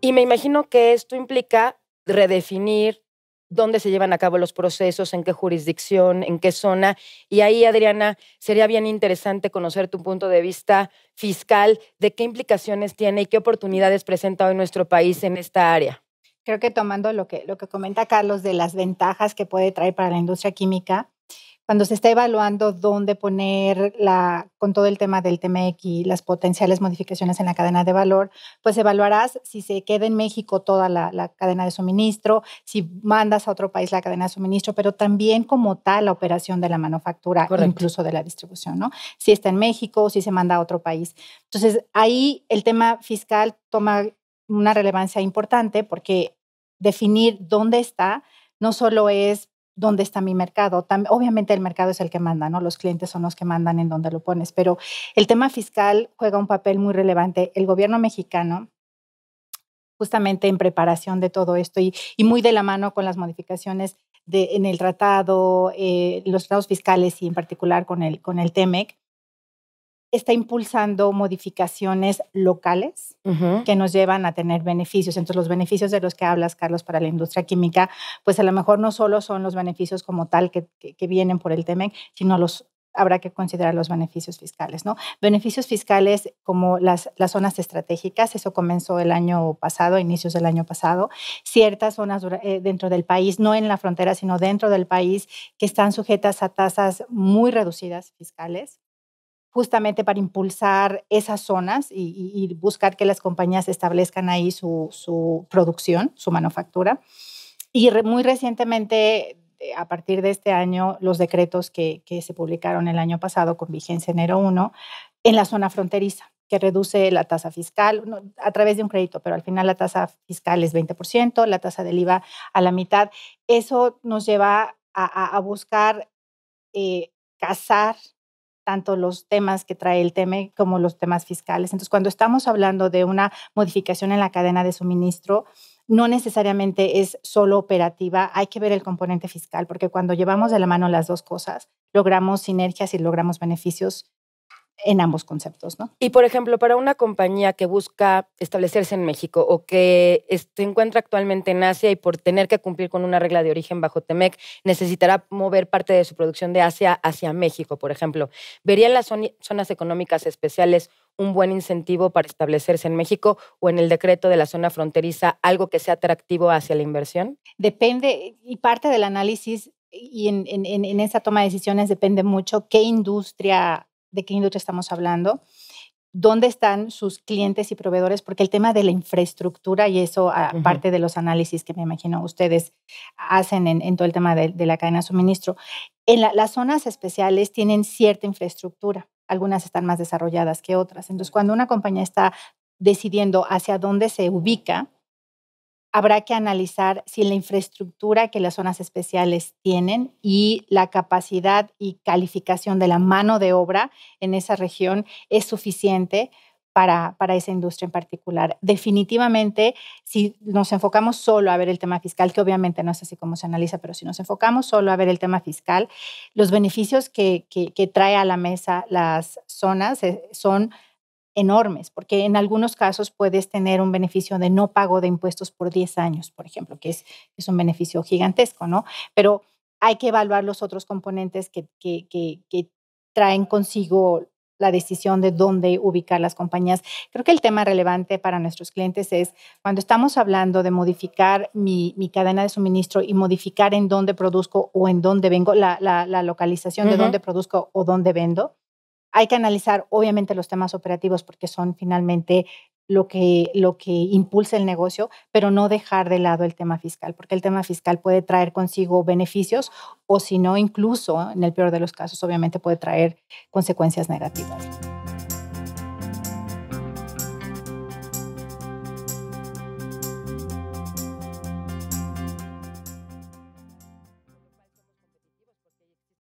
Y me imagino que esto implica redefinir dónde se llevan a cabo los procesos, en qué jurisdicción, en qué zona. Y ahí, Adriana, sería bien interesante conocer tu punto de vista fiscal de qué implicaciones tiene y qué oportunidades presenta hoy nuestro país en esta área. Creo que tomando lo que, lo que comenta Carlos de las ventajas que puede traer para la industria química, cuando se está evaluando dónde poner la, con todo el tema del TMEC y las potenciales modificaciones en la cadena de valor, pues evaluarás si se queda en México toda la, cadena de suministro, si mandas a otro país la cadena de suministro, pero también como tal la operación de la manufactura, incluso de la distribución, ¿no? Si está en México, o si se manda a otro país. Entonces, ahí el tema fiscal toma una relevancia importante porque definir dónde está no solo es dónde está mi mercado. obviamente el mercado es el que manda, ¿no? Los clientes son los que mandan en dónde lo pones, pero el tema fiscal juega un papel muy relevante. El gobierno mexicano justamente en preparación de todo esto y, muy de la mano con las modificaciones de, en el tratado, eh, los tratados fiscales y en particular con el, con el TEMEC, está impulsando modificaciones locales que nos llevan a tener beneficios. Entonces, los beneficios de los que hablas, Carlos, para la industria química, pues a lo mejor no solo son los beneficios como tal que, vienen por el temen, sino los habrá que considerar los beneficios fiscales, ¿no? Beneficios fiscales como las, las zonas estratégicas, eso comenzó el año pasado, inicios del año pasado, ciertas zonas eh, dentro del país, no en la frontera, sino dentro del país, que están sujetas a tasas muy reducidas fiscales justamente para impulsar esas zonas y, buscar que las compañías establezcan ahí su, producción, su manufactura. Y muy recientemente, eh, a partir de este año, los decretos que, se publicaron el año pasado con vigencia enero 1 en la zona fronteriza que reduce la tasa fiscal a través de un crédito, pero al final la tasa fiscal es 20%, la tasa del IVA a la mitad. Eso nos lleva a, buscar eh, cazar tanto los temas que trae el TEME como los temas fiscales. Entonces, cuando estamos hablando de una modificación en la cadena de suministro, no necesariamente es solo operativa, hay que ver el componente fiscal, porque cuando llevamos de la mano las dos cosas, logramos sinergias y logramos beneficios en ambos conceptos, ¿no? Y por ejemplo, para una compañía que busca establecerse en México o que se encuentra actualmente en Asia y por tener que cumplir con una regla de origen bajo Temec, necesitará mover parte de su producción de Asia hacia México, por ejemplo. ¿Verían las zonas económicas especiales un buen incentivo para establecerse en México o en el decreto de la zona fronteriza algo que sea atractivo hacia la inversión? Depende, y parte del análisis y en, en esa toma de decisiones depende mucho qué industria de qué industria estamos hablando, dónde están sus clientes y proveedores, porque el tema de la infraestructura y eso, aparte de los análisis que me imagino ustedes hacen en, todo el tema de, la cadena de suministro, en las zonas especiales tienen cierta infraestructura. Algunas están más desarrolladas que otras. Entonces, cuando una compañía está decidiendo hacia dónde se ubica, habrá que analizar si la infraestructura que las zonas especiales tienen y la capacidad y calificación de la mano de obra en esa región es suficiente para, para, esa industria en particular. Definitivamente, si nos enfocamos solo a ver el tema fiscal, que obviamente no es así como se analiza, pero si nos enfocamos solo a ver el tema fiscal, los beneficios que, que trae a la mesa las zonas eh, son enormes, porque en algunos casos puedes tener un beneficio de no pago de impuestos por 10 años, por ejemplo, que es, es un beneficio gigantesco, ¿no? Pero hay que evaluar los otros componentes que, que, que, traen consigo la decisión de dónde ubicar las compañías. Creo que el tema relevante para nuestros clientes es cuando estamos hablando de modificar mi, cadena de suministro y modificar en dónde produzco o en dónde vengo, la, la, localización de dónde produzco o dónde vendo, hay que analizar, obviamente, los temas operativos porque son finalmente lo que, lo que impulsa el negocio, pero no dejar de lado el tema fiscal, porque el tema fiscal puede traer consigo beneficios o si no, incluso, en el peor de los casos, obviamente puede traer consecuencias negativas.